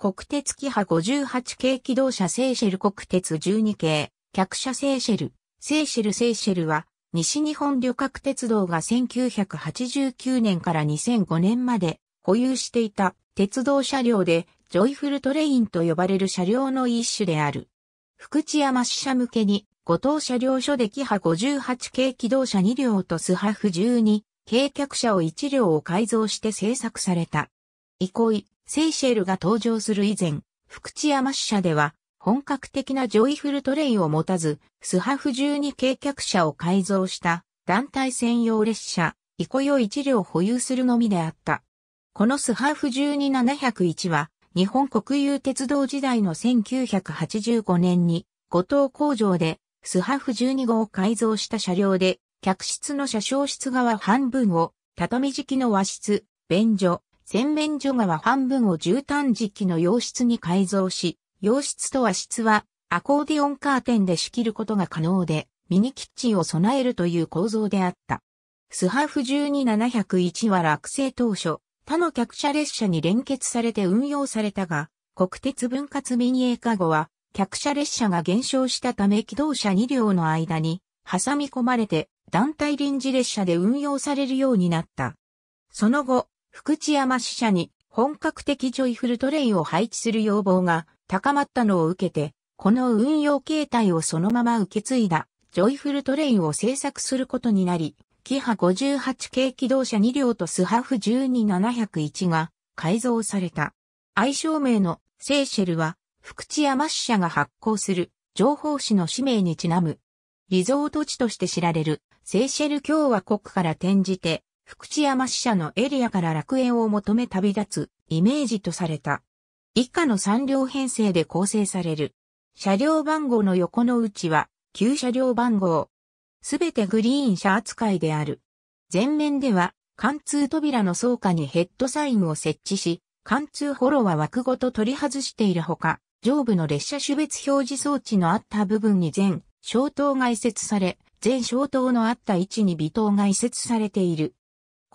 国鉄キハ58系機動車セーシェル国鉄12系、客車セーシェル、セーシェルセーシェルは、西日本旅客鉄道が1989年から2005年まで保有していた鉄道車両で、ジョイフルトレインと呼ばれる車両の一種である。福知山支社向けに、五島車両所でキハ58系機動車2両とスハフ12、軽客車を1両を改造して製作された。憩い、セイシェルが登場する以前、福知山支社では、本格的なジョイフルトレインを持たず、スハフ12軽客車を改造した団体専用列車、イコヨ1両保有するのみであった。このスハフ12701は、日本国有鉄道時代の1985年に、五島工場で、スハフ12号を改造した車両で、客室の車掌室側半分を、畳敷きの和室、便所、洗面所側半分を絨毯器の洋室に改造し、洋室と和室はアコーディオンカーテンで仕切ることが可能で、ミニキッチンを備えるという構造であった。スハーフ12701は落成当初、他の客車列車に連結されて運用されたが、国鉄分割民営化後は、客車列車が減少したため機動車2両の間に挟み込まれて団体臨時列車で運用されるようになった。その後、福知山支社に本格的ジョイフルトレインを配置する要望が高まったのを受けて、この運用形態をそのまま受け継いだジョイフルトレインを制作することになり、キハ58系機動車2両とスハフ12701が改造された。愛称名のセーシェルは福知山支社が発行する情報誌の使命にちなむ。リゾート地として知られるセーシェル共和国から転じて福知山支社のエリアから楽園を求め旅立つイメージとされた。以下の3両編成で構成される。車両番号の横の内は、旧車両番号。すべてグリーン車扱いである。前面では、貫通扉の倉下にヘッドサインを設置し、貫通ホロは枠ごと取り外しているほか、上部の列車種別表示装置のあった部分に全、消灯が移設され、全消灯のあった位置に微灯が移設されている。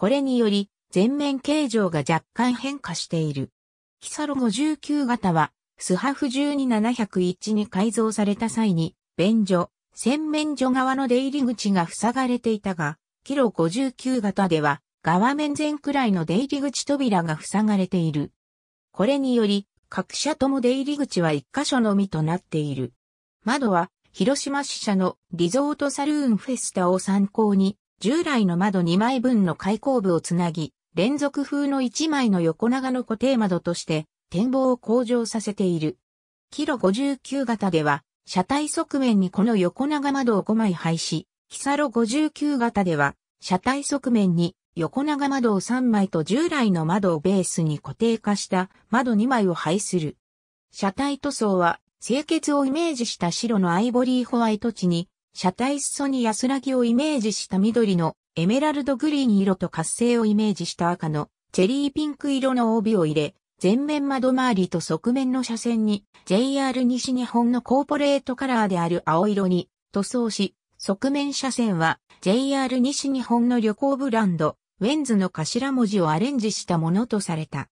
これにより、前面形状が若干変化している。ヒサロ59型は、スハフ12701に改造された際に、便所、洗面所側の出入り口が塞がれていたが、キロ59型では、側面前くらいの出入り口扉が塞がれている。これにより、各社とも出入り口は1箇所のみとなっている。窓は、広島支社のリゾートサルーンフェスタを参考に、従来の窓2枚分の開口部をつなぎ、連続風の1枚の横長の固定窓として展望を向上させている。キロ59型では、車体側面にこの横長窓を5枚配し、キサロ59型では、車体側面に横長窓を3枚と従来の窓をベースに固定化した窓2枚を配する。車体塗装は清潔をイメージした白のアイボリーホワイト地に車体裾に安らぎをイメージした緑のエメラルドグリーン色と活性をイメージした赤のチェリーピンク色の帯を入れ、前面窓周りと側面の車線に JR 西日本のコーポレートカラーである青色に塗装し、側面車線は JR 西日本の旅行ブランドウェンズの頭文字をアレンジしたものとされた。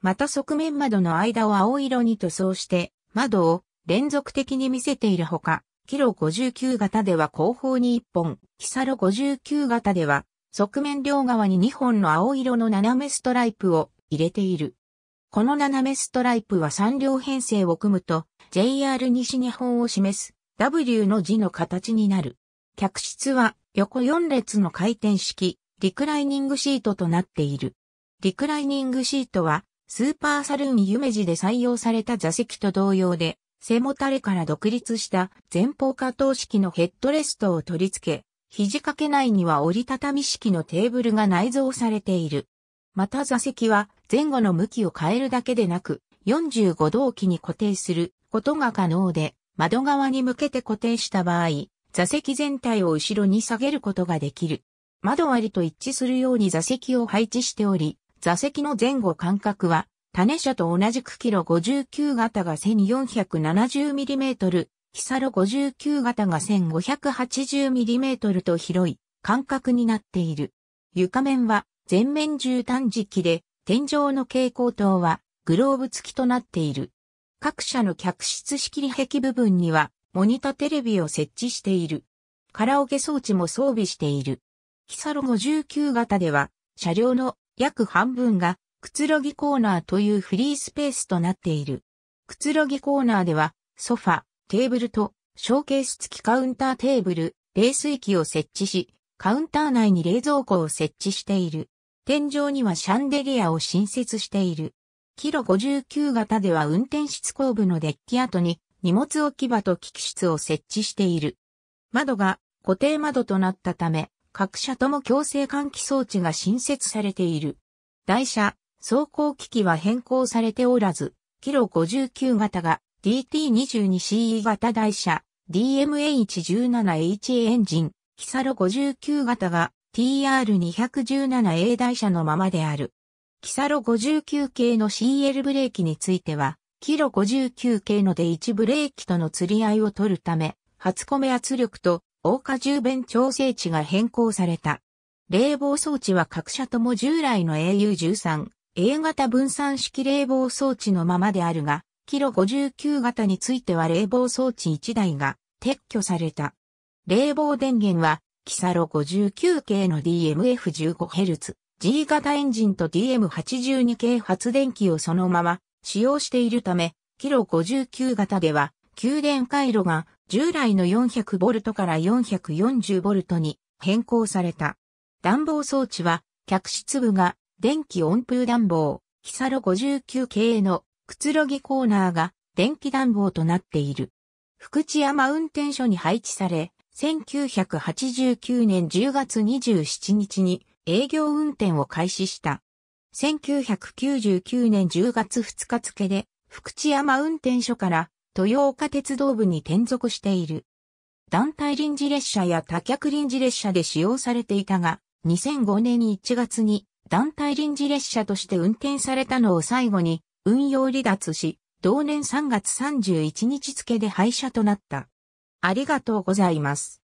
また側面窓の間を青色に塗装して窓を連続的に見せているほか、キロ59型では後方に1本、キサロ59型では、側面両側に2本の青色の斜めストライプを入れている。この斜めストライプは3両編成を組むと、JR 西日本を示す W の字の形になる。客室は横4列の回転式、リクライニングシートとなっている。リクライニングシートは、スーパーサルーン夢二で採用された座席と同様で、背もたれから独立した前方下等式のヘッドレストを取り付け、肘掛け内には折りたたみ式のテーブルが内蔵されている。また座席は前後の向きを変えるだけでなく、45度期に固定することが可能で、窓側に向けて固定した場合、座席全体を後ろに下げることができる。窓割りと一致するように座席を配置しており、座席の前後間隔は種車と同じくキロ59型が 1470mm、ヒサロ59型が 1580mm と広い間隔になっている。床面は全面絨毯敷で、天井の蛍光灯はグローブ付きとなっている。各社の客室仕切り壁部分にはモニタテレビを設置している。カラオケ装置も装備している。ヒサロ59型では車両の約半分がくつろぎコーナーというフリースペースとなっている。くつろぎコーナーでは、ソファ、テーブルと、ショーケース付きカウンターテーブル、冷水器を設置し、カウンター内に冷蔵庫を設置している。天井にはシャンデリアを新設している。キロ59型では運転室後部のデッキ跡に荷物置き場と機器室を設置している。窓が固定窓となったため、各社とも強制換気装置が新設されている。台車、走行機器は変更されておらず、キロ59型が DT22CE 型台車、DMH17H エンジン、キサロ59型が TR217A 台車のままである。キサロ59系の CL ブレーキについては、キロ59系ので1ブレーキとの釣り合いを取るため、初メ圧力と大荷重弁調整値が変更された。冷房装置は各社とも従来の AU13、A 型分散式冷房装置のままであるが、キロ59型については冷房装置1台が撤去された。冷房電源は、キサロ59系の DMF15Hz、G 型エンジンと DM82 系発電機をそのまま使用しているため、キロ59型では、給電回路が従来の 400V から 440V に変更された。暖房装置は、客室部が電気温風暖房、ヒサロ59系のくつろぎコーナーが電気暖房となっている。福知山運転所に配置され、1989年10月27日に営業運転を開始した。1999年10月2日付で福知山運転所から豊岡鉄道部に転属している。団体臨時列車や多客臨時列車で使用されていたが、2005年1月に団体臨時列車として運転されたのを最後に運用離脱し、同年3月31日付で廃車となった。ありがとうございます。